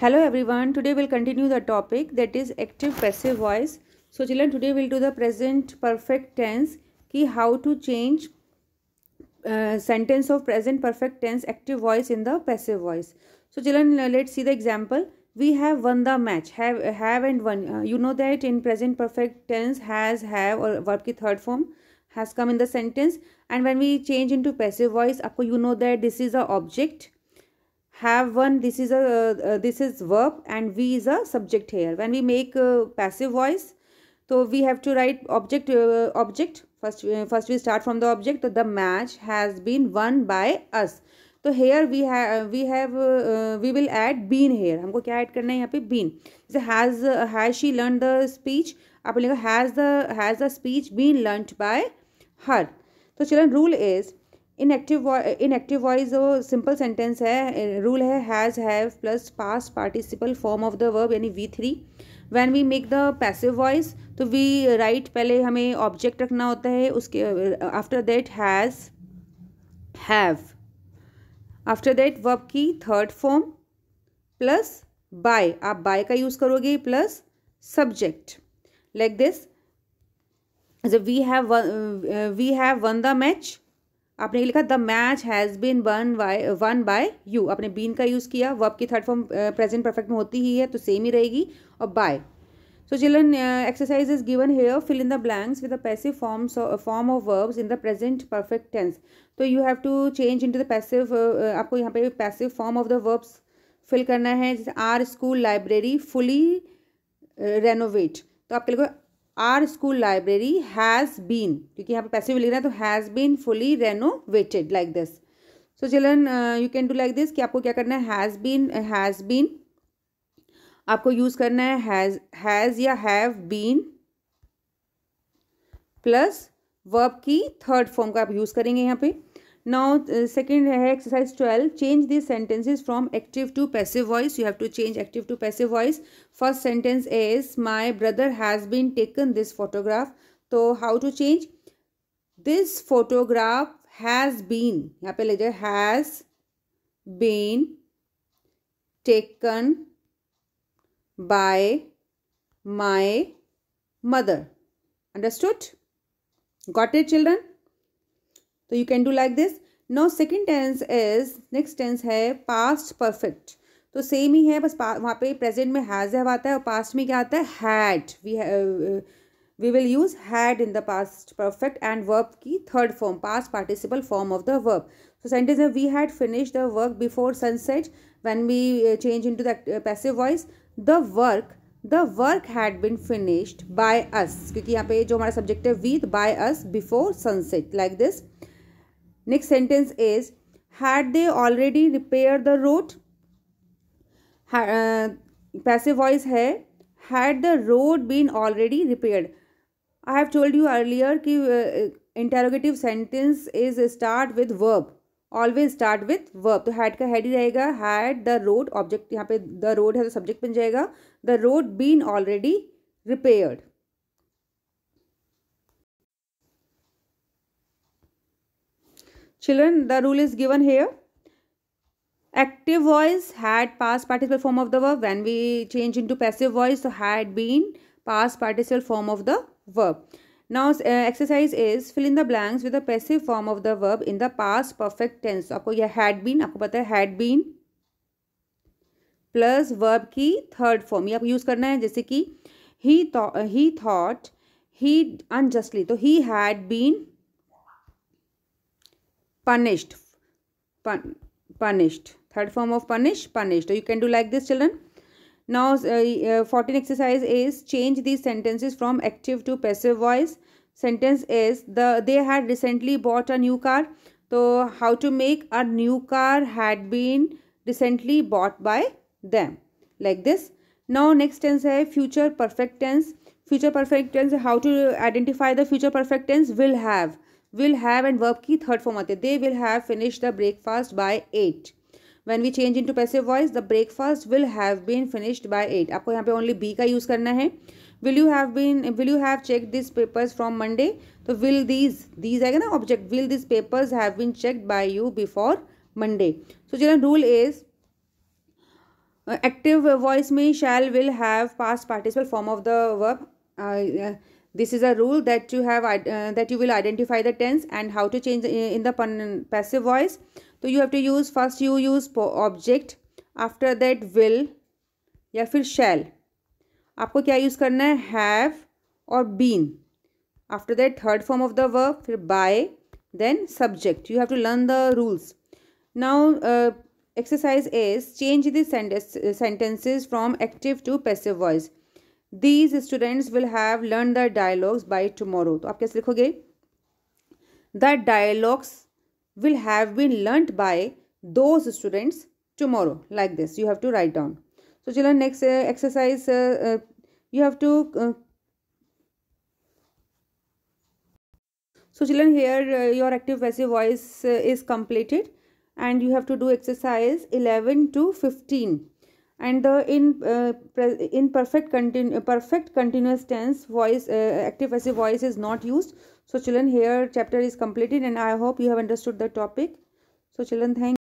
Hello everyone, today we'll continue the topic that is active passive voice. So children, today we'll do the present perfect tense, key how to change uh, sentence of present perfect tense active voice in the passive voice. So children, let's see the example. We have won the match, have, have and won. Uh, you know that in present perfect tense has, have or verb ki third form has come in the sentence. And when we change into passive voice, you know that this is the object have one this is a uh, this is verb and we is a subject here when we make a passive voice so we have to write object uh, object first uh, first we start from the object so the match has been won by us so here we have we have we will add been here humko kya add karna hai yahan pe been has has she learned the speech aap likhoge has the has the speech been learnt by her so children rule is in active in active voice वो simple sentence है rule है has have plus past participle form of the verb यानी V three when we make the passive voice तो we write पहले हमें object रखना होता है उसके after that has have after that verb की थर्ड फॉर्म प्लस बाय आप बाय का यूज़ करोगे प्लस subject like this we have we have won the match आपने लिखा the match has been won by won by you आपने been का use किया वर्ब की थर्ड फॉर्म प्रेजेंट परफेक्ट में होती ही है तो सेम ही रहेगी और by so children exercise is given here fill in the blanks with the passive forms form of verbs in the present perfect tense तो you have to change in to the passive आपको यहाँ पे passive form of the verbs fill करना है जैसे our school library fully renovate तो आपके लिखो our school library has been क्योंकि यहाँ पर पैसे भी लिख रहा है तो has been fully renovated like this so children you can do like this कि आपको क्या करना है हैज़ बीन हैज़ बीन आपको यूज़ करना है हैज़ हैज़ या हैव बीन प्लस वर्ब की थर्ड फॉर्म का आप यूज़ करेंगे यहाँ पे Now, uh, second exercise 12. Change these sentences from active to passive voice. You have to change active to passive voice. First sentence is, my brother has been taken this photograph. So, how to change? This photograph has been. has been taken by my mother. Understood? Got it children? तो you can do like this no second tense is next tense है past perfect तो same ही है बस वहाँ पे present में has है आता है और पास्ट में क्या आता है had we we will use had in the past perfect and verb की third form past participle form of the verb so sentence है we had finish the work before sunset we change in to that passive voice the work the work had been finished by us क्योंकि यहाँ पे जो हमारा subject है with by us before sunset like this next sentence is had they already repaired the road ha, uh, passive voice है had the road been already repaired i have told you earlier कि uh, interrogative sentence is start with verb always start with verb तो had का had ही रहेगा had the road object यहाँ पे the road है तो सब्जेक्ट बन जाएगा the road been already repaired Children, the rule is given here. Active voice had past participle form of the verb. When we change into passive voice, so had been past participle form of the verb. now uh, now exercise is fill in the blanks with the passive form of the verb in the past perfect tense आपको यह had been आपको पता है had been plus verb की third form ये आपको use करना है जैसे कि ही ही थॉट ही अनजस्टली तो he had been punished pun punished third form of punish punished so you can do like this children now uh, uh, 14 exercise is change these sentences from active to passive voice sentence is the they had recently bought a new car so how to make a new car had been recently bought by them like this now next tense is future perfect tense future perfect tense how to identify the future perfect tense will have will have and verb की third form आती they will have finish the breakfast by eight when we change in into passive voice the breakfast will have been finished by eight आपको यहाँ पे only be का use करना है will you have been will you have check this papers from Monday तो will these these आएगा ना object will this papers have been checked bye you before Monday so जिला रूल इज एक्टिव वॉइस में shall will have past participle form of the verb This is a rule that you have uh, that you will identify the tense and how to change in the passive voice. So you have to use first you use object after that will या फिर shell. आपको क्या use करना है have और been. After that third form of the verb, फिर by then subject you have to learn the rules now exercise is change the uh, sentences from active to passive voice these students will have learned the dialogues by tomorrow to aap kaise likhoge the dialogues will have been learnt by those students tomorrow like this you have to write down so children next uh, exercise uh, uh, you have to uh, so children here your active passive voice is completed and you have to do exercise 11 to 15 and the in uh, in perfect continu uh, perfect continuous tense voice uh, active passive voice is not used so children here chapter is completed and i hope you have understood the topic so children thank